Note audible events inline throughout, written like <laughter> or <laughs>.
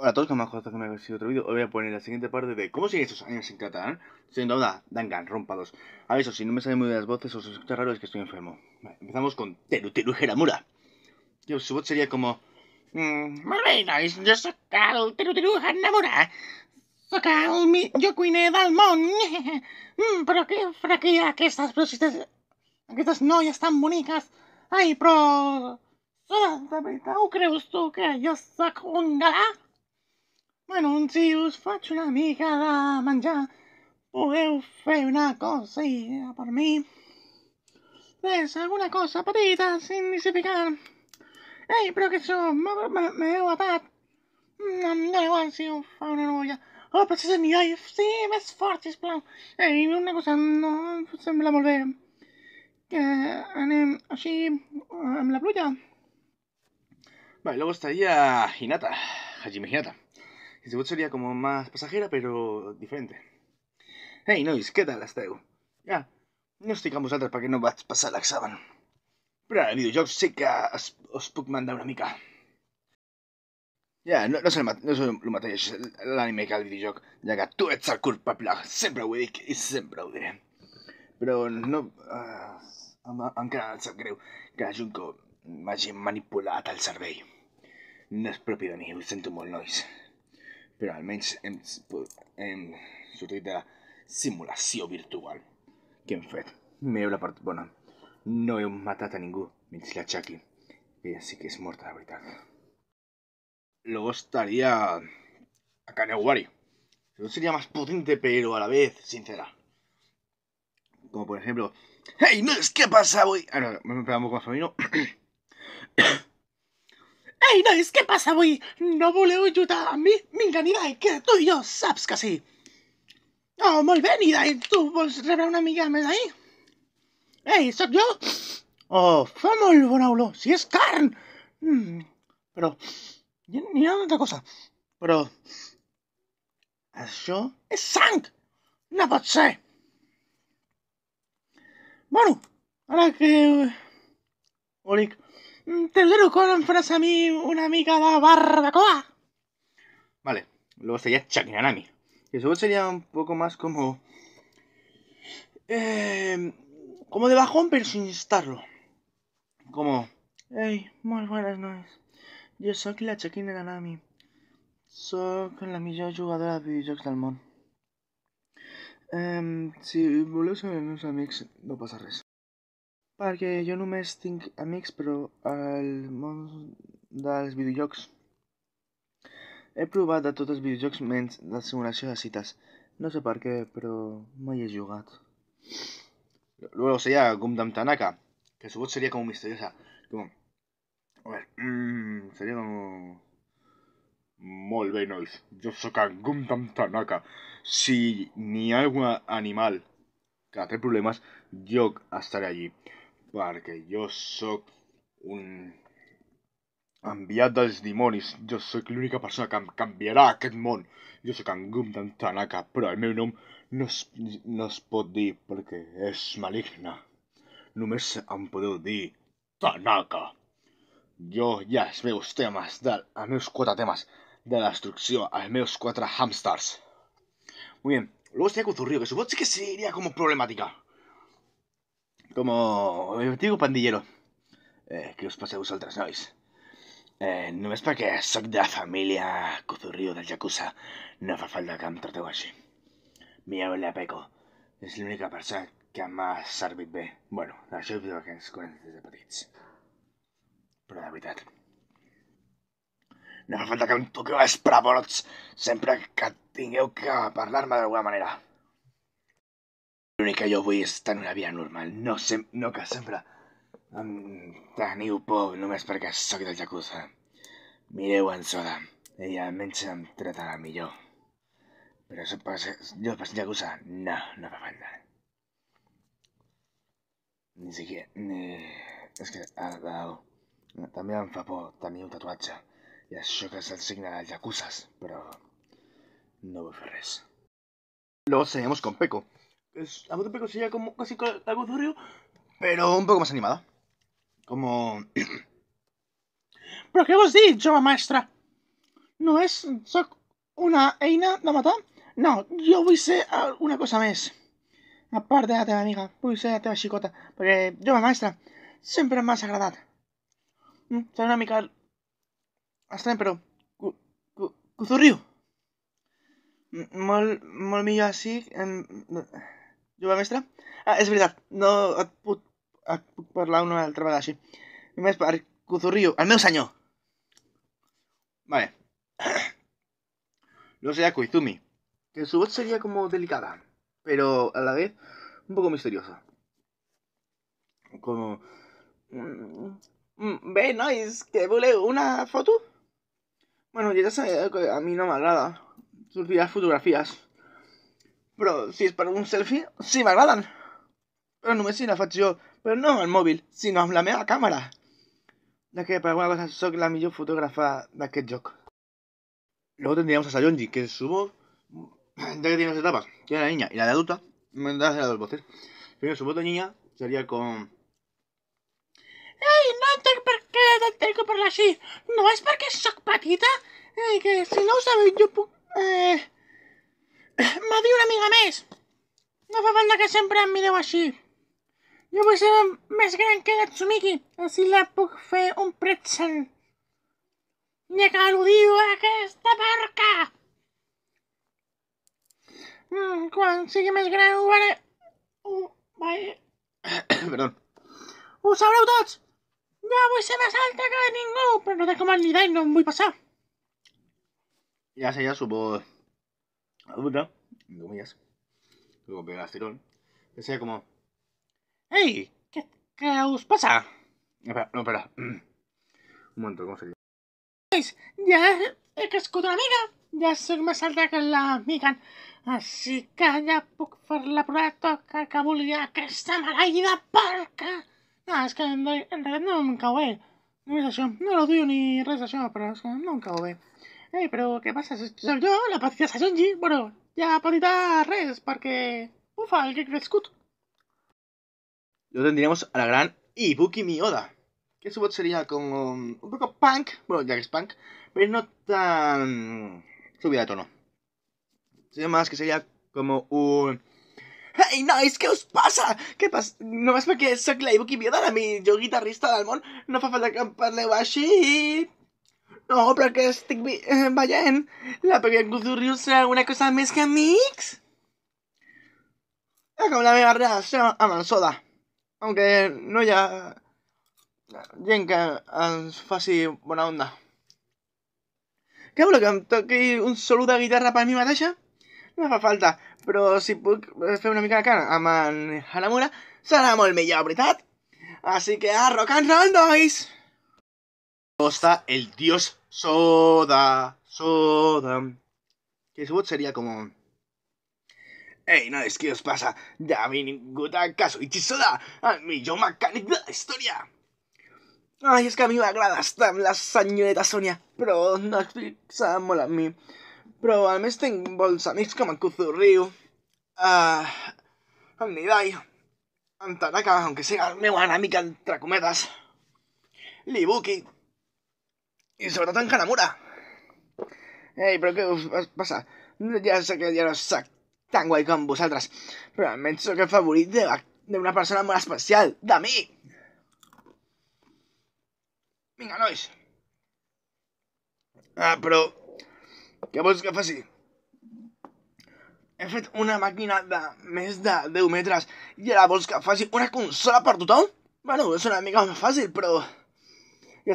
Hola a todos, que me acuerdo que me sido otro vídeo. Hoy voy a poner la siguiente parte de ¿Cómo siguen estos años en catalán? sin duda, dangan, rompados. A eso, si no me salen muy bien las voces o se escucha raro es que estoy enfermo. empezamos con Teru Teru su voz sería como... es mm, yo soy Teru Teru Geramura. Soy mi yo cuine <laughs> mm, Pero qué pero que estas aquestes Estas estas noyas tan bonitas... Ay, pro. Ay, pero ho que yo sóc un galán? Bueno, si os faccio una mica de menjar. Podeu pues, hacer una cosa por mí ¿Ves alguna cosa patita, sin disipar Pero Pero eso me M'heu atat. No, no igual si os hago una novia. Oh, pero si senyor, sí, me fort, sisplau. ¡Ey! una cosa no pues, se me la volvé Que anem me en la pluya. Vale, luego estaría Hinata, Hajime Hinata. Eastwood pues, sería como más pasajera, pero diferente. Hey, nois ¿qué tal esteu? Ya, no estic amb para que no la passar la Pero el eh, videojuego sí que os puedo mandar una mica. Ya, no, no, soy no el mateix l'anime que el videojuego. Ya que tú eres el culpable, sempre lo y siempre sempre no... Uh, ah, encara em sap greu que Junko m'hagi manipulat el servei. No es propi de mi, ho sento molt, nois pero al menos en su de la virtual que hem me habla la bueno, No he matado a ningú, menys la Chucky. Ella sí que es muerta la verdad. Luego estaría a Kanewari. No sería más potente, pero a la vez sincera. Como por ejemplo, ¡Hey, no es qué pasa, voy! Ah, no, me pegamos con Sabino no es ¿Qué pasa hoy? No voleu ajudar a mi? Vinga, que tú y yo saps que sí. Oh, muy bien, Nidai, tu vols rebre una amiga més ahí? Ey, soy yo! Oh, fa molt bona si es carne! Mm, pero... Ni n'hi otra cosa. Pero... això és sang! No pot ser! Bueno, Ahora que... Ho Mm, te Tendré compras a mí una amiga de la barbacoa. Vale, luego sería Chakinanami. Y eso sería un poco más como. Em, como de bajón, pero sin estarlo. Como. Hey, muy buenas noches. Yo soy la Chakinanami. Soy la mejor jugadora de videojuegos del em, Si Eh, si ver a mix, no pasa res. perquè jo només tinc amics, però al món dels videojocs he provat de tots els videojocs menys de simulació de cites. No sé per què, però mai he jugat. Luego sería Gundam Tanaka, que su voz sería como misteriosa. Como, a ver, mmm, sería como... Molt bé, nois. Jo sóc en Tanaka. Si n'hi ha algun animal que té problemes, jo estaré allí. ...porque yo soy un enviat dels yo soy la única persona que cambiará em canviarà aquest món. Jo sóc en Tanaka, pero al meu nom no es, no es pot dir perquè és me Només em podeu dir Tanaka. Yo ya els meus temas de, els meus temas de la destrucció, els menos cuatro hamsters. Muy bien, luego estaría con que supongo que sería como problemática como eh, digo pandillero. Eh, que os passeu otras nois? Eh, para que soy de familia río del Yakuza, no hace falta que em Mi Mi es la Es la única persona que más sabe Bueno, la és que es con desde de petits. Pero la verdad... no hace falta que un em toqueu els preporots siempre que tingueu que hablarme de alguna manera. Que yo jo vull és una vida normal, no, sem no que sempre no teniu por només perquè sóc del Yakuza. Mireu en Soda, ella almenys em tratarà millor. Però eso passa, jo pasé en Yakuza, no, no fa falta. Ni siquiera, Es que, ha també em fa por un tatuatge. I això que és el signe dels Yakuzas, però no vull fer res. Luego seguimos con Peco, es a un poco sería como casi algo turbio, pero un poco más animada. Como... <clears throat> ¿Pero qué vos dicho, maestra? ¿No es una eina da matar? No, yo voy a ser una cosa más. Aparte de la tema amiga, voy a ser la tema chicota, porque jo, maestra, siempre es más Mm, una mica hasta pero Cuzurriu! mal mm, mal mío así em, yo mestra? Ah, és veritat, no et puc, et puc parlar una altra vegada així. Només per Kuzurriu, el meu senyor. Vale. <clears throat> Lo sea Koizumi, que su voz sería como delicada, pero a la vez un poco misteriosa. Como... Mm, mm, ve, ¿no? ¿Es que vole una foto? Bueno, ya sabes, eh, a mí no me agrada. subir fotografías. Pero, si es para un selfie, sí Pero no me si la faig yo, pero no al el sino a la cámara. càmera. que para alguna cosa soy la millor fotógrafa d'aquest joc. Luego tendríamos a Sayonji, que subo... Ya que tiene dos etapas, que era la niña y la de adulta, me da las dos voces. Pero su voz de niña sería con... ¡Ey, no tengo qué te tengo que la así! No es porque soy patita. ¡Ey! que si no sabes, yo Eh... M'ha diu una amiga més. No fa falta que sempre em mireu així. Jo vull ser més gran que Gatsumiki. així la puc fer un pretzel. Ja que ho diu aquesta barca. Mm, quan sigui més gran ho veré... Ho... Vale. <coughs> Perdó. Ho sabreu tots! Jo vull ser més alta que ningú, però no té com el Nidai, no em vull passar. Ja sé, ja suposo. adulta, en comillas, luego se decía como, ¡Hey! ¿Qué, os pasa? Espera, no, espera. Mm. Un momento, ¿cómo se dice? Pues, ya he crecido una amiga, ya soy más alta que la amiga, así que ya puedo hacer la prueba toca que está aquesta la porca. No, es que en, en no me cau en. no me no lo digo ni la d'això, pero es que nunca lo cau Hey, pero ¿qué pasa? Soy yo, la Patricia Genji. Bueno, ya Patita res, porque, Ufa, el que he Luego tendríamos a la gran Ibuki Mioda, que su bot sería como un poco punk, bueno, ya que es punk, pero no tan subida de tono. Sino más que sería como un... Hey, nois, pasa? ¿Qué pasa? ¿No más para que soy la Ibuki Mioda, la yo guitarrista de Almón. no fa falta que me a no, pero que eh, vaya en la pequeña guzurrius será alguna cosa más que mix. És como la meva relació amb Aunque no ya bien es que buena onda. ¿Qué hablo? que un saludo a guitarra para mi batalla? No hace falta, pero si fue una mica de cara la en Hanamura, el el millor, ¿verdad? así que a rock and roll, Cosa el dios Soda. Soda. Que su voz sería como. ¡Ey, no es que os pasa! vi ningún caso! ¡Y chisoda! ¡A mí yo me de la historia! Ay, es que a mí me agrada hasta la señorita Sonia, pero no se mola a mí. Pero al menos tengo mix como Kuzurriu. Ah. Nidai. Antanaka, aunque sea, me van a mí cantracometas! Libuki, I sobretot en Hanamura. Ei, però què us passa? Ja sé que ja no sóc tan guai com vosaltres, però almenys sóc el favorit d'una persona molt especial, de mi! Vinga, nois! Ah, però... Què vols que faci? He fet una màquina de més de 10 metres i ara vols que faci una consola per tothom? Bueno, és una mica fàcil, però...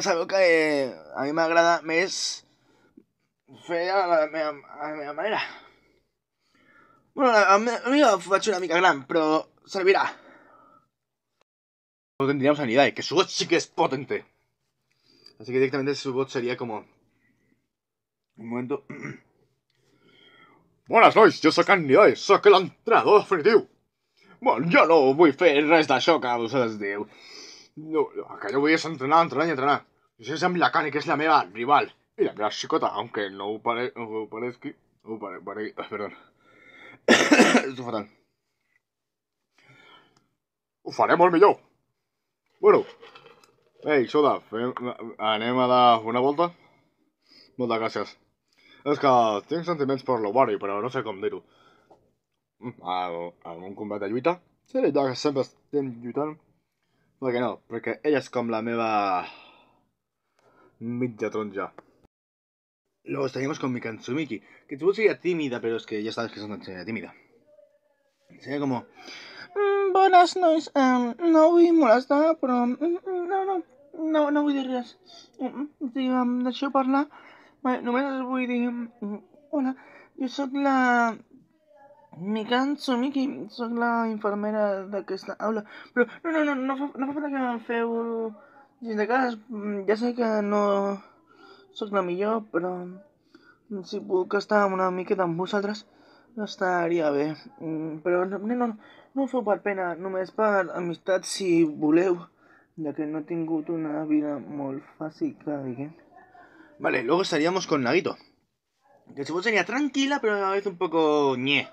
ya es que eh, a mí me agrada, me es fea a la, manera. Bueno, a me ha hecho una mica gran, pero servirá. No tendríamos ni eh, que su bot sí que es potente. Así que directamente su bot sería como... Un momento... <clears throat> Buenas noches, yo soy Anidai, soy el entrenador definitivo. Bueno, yo no voy a hacer esta show que vosotros digo. No, acá yo voy a entrenar, entrenar y entrenar. Yo soy Milakane, que es la meva rival. Y la mega psicota, aunque no, pare, no parezca... perdón. <coughs> Esto fatal. Ufaremos farem Bueno. Hey, Soda, anémada anem a dar una volta? Muchas gracias. Es que tinc por per l'ovari, però no sé com dir-ho. En mm, un combat de lluita? Sí, ja que sempre estem lluitant, porque no, Porque ella es como la meva... mitja ya. Luego estaríamos con Mikansumiki, que tú sería tímida, pero es que ya sabes que es una tímida. Sería como... Mm, buenas noches, um, no voy molestar, pero... Mm, mm, no, no, no, no vull dir res. dejar hablar. Bueno, no Només voy a decir... Hola, yo soy la... Me canso, Miki, soy la enfermera de la que habla. Pero no, no, no, no, no fa falta que Si te ginecars. ya sé que no soy la yo pero... Mm, si puc estar una miqueta atrás no estaría bé. Mm, pero no, no, no, no para pena no me es para amistad si voleu, Ya que no tengo una vida molt fácil claro ¿eh? Vale, luego estaríamos con Naguito. Que si vos sería tranquila, pero a la vez un poco ñe.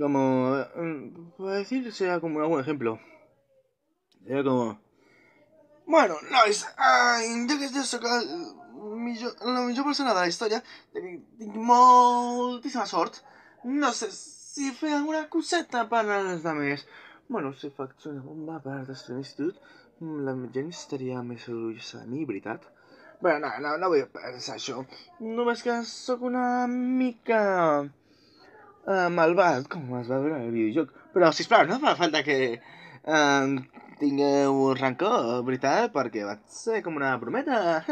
Como. Mm, para decir, sea como algún ejemplo. Era como. Bueno, no es. Mm, yo de que yo sacar. La mejor persona de la historia de moltíssima sort no sé si fue alguna coseta para las damas bueno, si fue una bomba para este instituto la gente mm, estaría más orgullosa de mí, bueno nada no, no, no a pensar No només que sóc una mica uh, ah, cómo como va el en el Pero Però, claro, no fa falta que ah, tenga tingueu rancor, veritat, perquè va a ser como una brometa.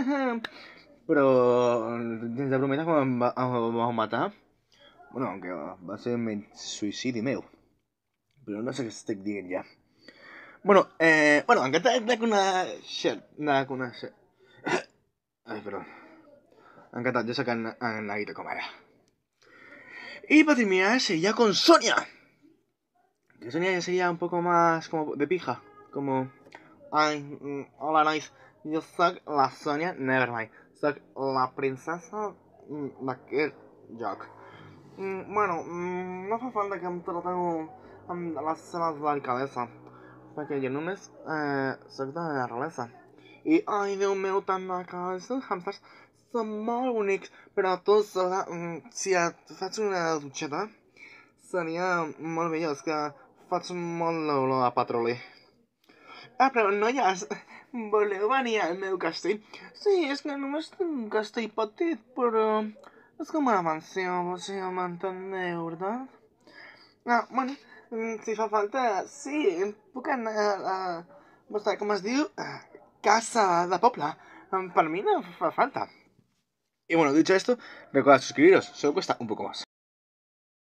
<laughs> Pero, dins de brometa com em, va, matar. Bueno, aunque va a ser suicidio, y meu. Pero no sé qué estoy diciendo ya Bueno, eh, bueno, encara de una shell una una una En català, jo sé la <coughs> Y para terminar ya con Sonia. Que Sonia ya sería un poco más como de pija. Como... Ay, mm, hola nice. Yo soy la Sonia Nevermind. Soy la princesa de mm, Jack. Mm, bueno, no hace falta que me tengo de la cabeza Porque yo jo només eh, Soy de la realesa. y ay de un tant la la cabeza, hamsters són molt bonics, però tot la, mm, si et faig una dutxeta seria molt millor, és que faig molt l'olor a petroli. Ah, però noies, <laughs> voleu venir al meu castell? Sí, és que només tinc un castell petit, però és com una mansió, o sigui, m'entendeu, verdad? Ah, bueno, mm, si fa falta, sí, puc anar a... a vostè, com es diu? Ah, casa de poble. Mm, per mi no fa falta. Y bueno, dicho esto, recordad suscribiros, solo cuesta un poco más.